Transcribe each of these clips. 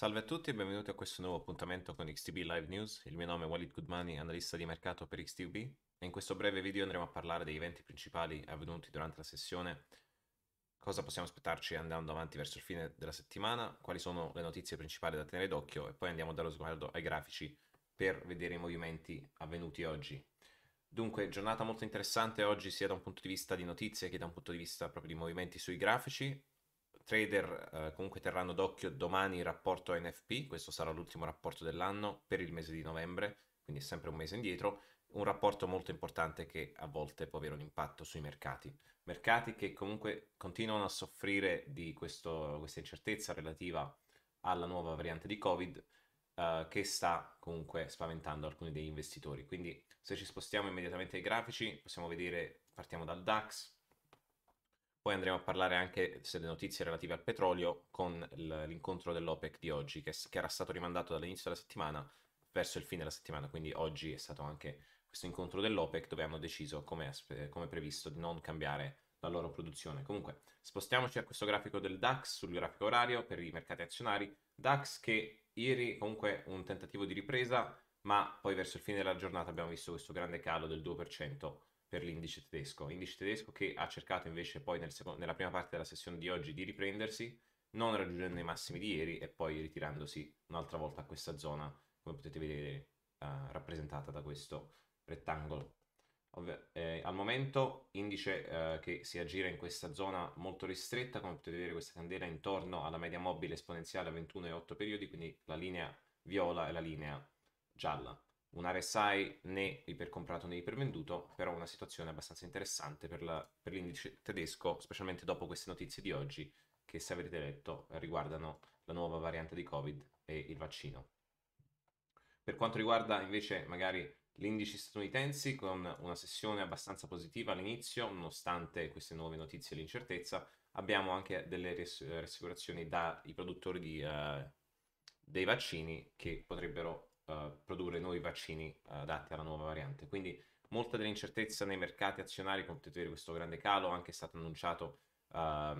Salve a tutti e benvenuti a questo nuovo appuntamento con XTB Live News. Il mio nome è Walid Goodmani, analista di mercato per XTB e in questo breve video andremo a parlare degli eventi principali avvenuti durante la sessione, cosa possiamo aspettarci andando avanti verso il fine della settimana, quali sono le notizie principali da tenere d'occhio e poi andiamo a dare lo sguardo ai grafici per vedere i movimenti avvenuti oggi. Dunque, giornata molto interessante oggi sia da un punto di vista di notizie che da un punto di vista proprio di movimenti sui grafici trader eh, comunque terranno d'occhio domani il rapporto NFP, questo sarà l'ultimo rapporto dell'anno per il mese di novembre, quindi è sempre un mese indietro, un rapporto molto importante che a volte può avere un impatto sui mercati. Mercati che comunque continuano a soffrire di questo, questa incertezza relativa alla nuova variante di Covid eh, che sta comunque spaventando alcuni degli investitori. Quindi se ci spostiamo immediatamente ai grafici possiamo vedere, partiamo dal DAX, poi andremo a parlare anche delle notizie relative al petrolio con l'incontro dell'OPEC di oggi, che, che era stato rimandato dall'inizio della settimana verso il fine della settimana, quindi oggi è stato anche questo incontro dell'OPEC dove hanno deciso, come, come previsto, di non cambiare la loro produzione. Comunque, spostiamoci a questo grafico del DAX sul grafico orario per i mercati azionari. DAX che ieri comunque un tentativo di ripresa, ma poi verso il fine della giornata abbiamo visto questo grande calo del 2% per l'indice tedesco, indice tedesco che ha cercato invece poi nel seco- nella prima parte della sessione di oggi di riprendersi, non raggiungendo i massimi di ieri e poi ritirandosi un'altra volta a questa zona, come potete vedere uh, rappresentata da questo rettangolo. Ovvio, eh, al momento indice eh, che si aggira in questa zona molto ristretta, come potete vedere questa candela è intorno alla media mobile esponenziale a 21,8 periodi, quindi la linea viola e la linea gialla un RSI né ipercomprato né ipervenduto, però una situazione abbastanza interessante per, la, per l'indice tedesco, specialmente dopo queste notizie di oggi che se avrete letto riguardano la nuova variante di Covid e il vaccino. Per quanto riguarda invece magari l'indice statunitensi con una sessione abbastanza positiva all'inizio, nonostante queste nuove notizie e l'incertezza, abbiamo anche delle rassicurazioni dai produttori di, uh, dei vaccini che potrebbero eh, produrre nuovi vaccini uh, adatti alla nuova variante. Quindi molta dell'incertezza nei mercati azionari contribuire questo grande calo, anche è stato annunciato, uh,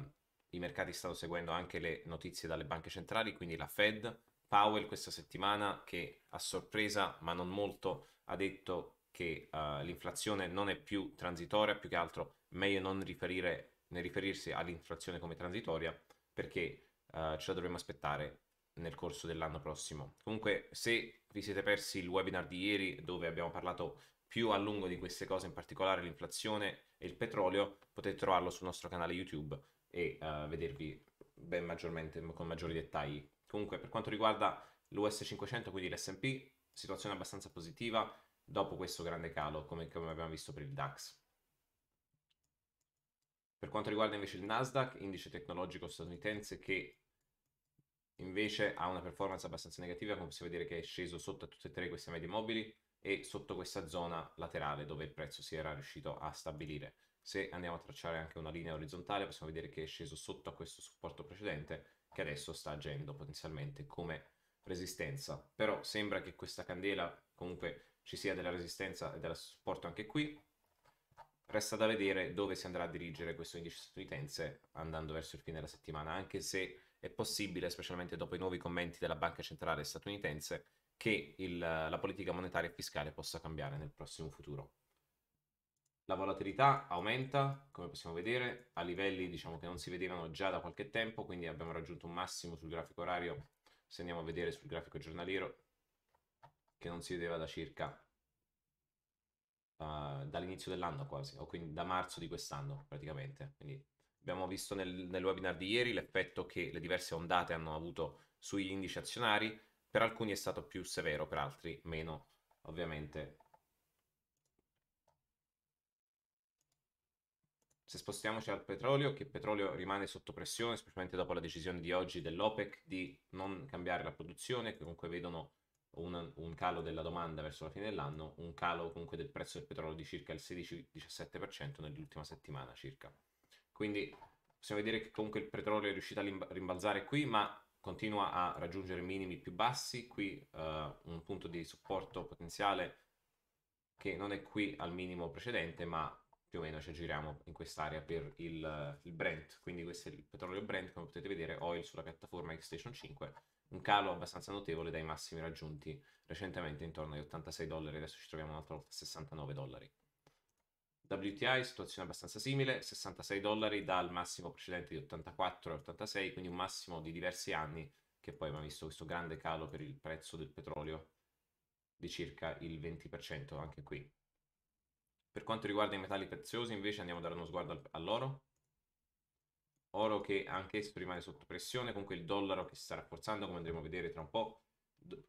i mercati stanno seguendo anche le notizie dalle banche centrali, quindi la Fed, Powell questa settimana che a sorpresa, ma non molto, ha detto che uh, l'inflazione non è più transitoria, più che altro meglio non riferire, riferirsi all'inflazione come transitoria perché uh, ce la dovremmo aspettare nel corso dell'anno prossimo. Comunque, se vi siete persi il webinar di ieri dove abbiamo parlato più a lungo di queste cose, in particolare l'inflazione e il petrolio, potete trovarlo sul nostro canale YouTube e uh, vedervi ben maggiormente con maggiori dettagli. Comunque, per quanto riguarda l'US 500, quindi l'SP, situazione abbastanza positiva dopo questo grande calo, come, come abbiamo visto per il DAX. Per quanto riguarda invece il Nasdaq, indice tecnologico statunitense che invece ha una performance abbastanza negativa, come possiamo vedere che è sceso sotto a tutte e tre queste medie mobili e sotto questa zona laterale dove il prezzo si era riuscito a stabilire. Se andiamo a tracciare anche una linea orizzontale possiamo vedere che è sceso sotto a questo supporto precedente che adesso sta agendo potenzialmente come resistenza. Però sembra che questa candela comunque ci sia della resistenza e del supporto anche qui. Resta da vedere dove si andrà a dirigere questo indice statunitense andando verso il fine della settimana, anche se è possibile, specialmente dopo i nuovi commenti della Banca Centrale statunitense, che il, la politica monetaria e fiscale possa cambiare nel prossimo futuro. La volatilità aumenta, come possiamo vedere, a livelli diciamo, che non si vedevano già da qualche tempo, quindi abbiamo raggiunto un massimo sul grafico orario, se andiamo a vedere sul grafico giornaliero, che non si vedeva da circa uh, dall'inizio dell'anno quasi, o quindi da marzo di quest'anno praticamente, quindi Abbiamo visto nel, nel webinar di ieri l'effetto che le diverse ondate hanno avuto sugli indici azionari, per alcuni è stato più severo, per altri meno, ovviamente. Se spostiamoci al petrolio, che il petrolio rimane sotto pressione, specialmente dopo la decisione di oggi dell'OPEC di non cambiare la produzione, che comunque vedono un, un, calo della domanda verso la fine dell'anno, un calo comunque del prezzo del petrolio di circa il 16-17% nell'ultima settimana circa. Quindi possiamo vedere che comunque il petrolio è riuscito a rimbalzare qui, ma continua a raggiungere minimi più bassi. Qui uh, un punto di supporto potenziale che non è qui al minimo precedente, ma più o meno ci giriamo in quest'area per il, il, Brent. Quindi questo è il petrolio Brent, come potete vedere, oil sulla piattaforma x 5, un calo abbastanza notevole dai massimi raggiunti recentemente intorno ai 86 dollari, adesso ci troviamo un'altra volta a 69 dollari. WTI, situazione abbastanza simile, 66 dollari dal massimo precedente di 84 e 86, quindi un massimo di diversi anni che poi abbiamo visto questo grande calo per il prezzo del petrolio di circa il 20% anche qui. Per quanto riguarda i metalli preziosi invece andiamo a dare uno sguardo all'oro. Oro che anch'esso rimane sotto pressione, comunque il dollaro che si sta rafforzando come andremo a vedere tra un po',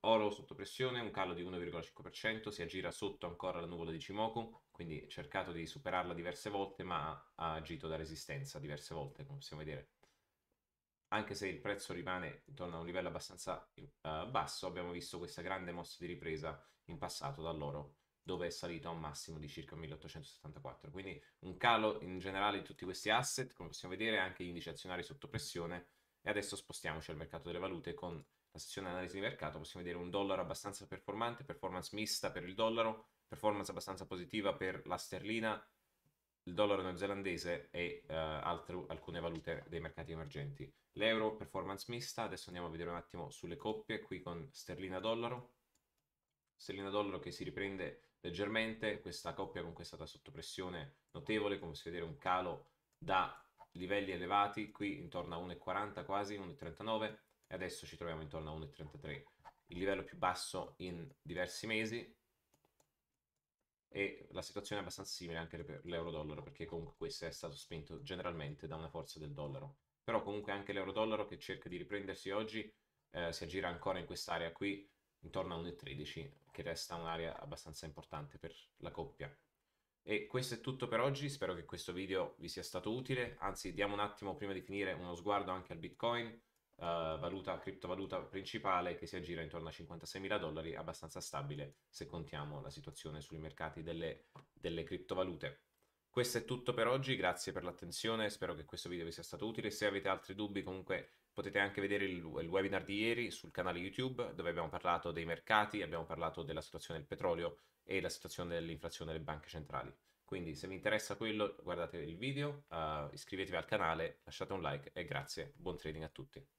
oro sotto pressione, un calo di 1,5%, si aggira sotto ancora la nuvola di Chimoku, quindi ha cercato di superarla diverse volte, ma ha agito da resistenza diverse volte, come possiamo vedere. Anche se il prezzo rimane intorno a un livello abbastanza uh, basso, abbiamo visto questa grande mossa di ripresa in passato dall'oro, dove è salito a un massimo di circa 1874. Quindi un calo in generale di tutti questi asset, come possiamo vedere, anche gli indici azionari sotto pressione. E adesso spostiamoci al mercato delle valute con la sezione analisi di mercato, possiamo vedere un dollaro abbastanza performante, performance mista per il dollaro, performance abbastanza positiva per la sterlina, il dollaro neozelandese e uh, eh, altre, alcune valute dei mercati emergenti. L'euro performance mista, adesso andiamo a vedere un attimo sulle coppie, qui con sterlina-dollaro. Sterlina-dollaro che si riprende leggermente, questa coppia comunque è stata sotto pressione notevole, come si vede un calo da livelli elevati, qui intorno a 1,40 quasi, 1,39 e adesso ci troviamo intorno a 1,33 il livello più basso in diversi mesi e la situazione è abbastanza simile anche per l'euro-dollaro perché comunque questo è stato spinto generalmente da una forza del dollaro però comunque anche l'euro-dollaro che cerca di riprendersi oggi eh, si aggira ancora in quest'area qui intorno a 1,13 che resta un'area abbastanza importante per la coppia e questo è tutto per oggi, spero che questo video vi sia stato utile, anzi diamo un attimo prima di finire uno sguardo anche al Bitcoin Uh, valuta, criptovaluta principale che si aggira intorno a 56 mila dollari, abbastanza stabile se contiamo la situazione sui mercati delle, delle criptovalute. Questo è tutto per oggi, grazie per l'attenzione, spero che questo video vi sia stato utile, se avete altri dubbi comunque potete anche vedere il, il webinar di ieri sul canale YouTube dove abbiamo parlato dei mercati, abbiamo parlato della situazione del petrolio e la situazione dell'inflazione delle banche centrali. Quindi se vi interessa quello guardate il video, uh, iscrivetevi al canale, lasciate un like e grazie, buon trading a tutti.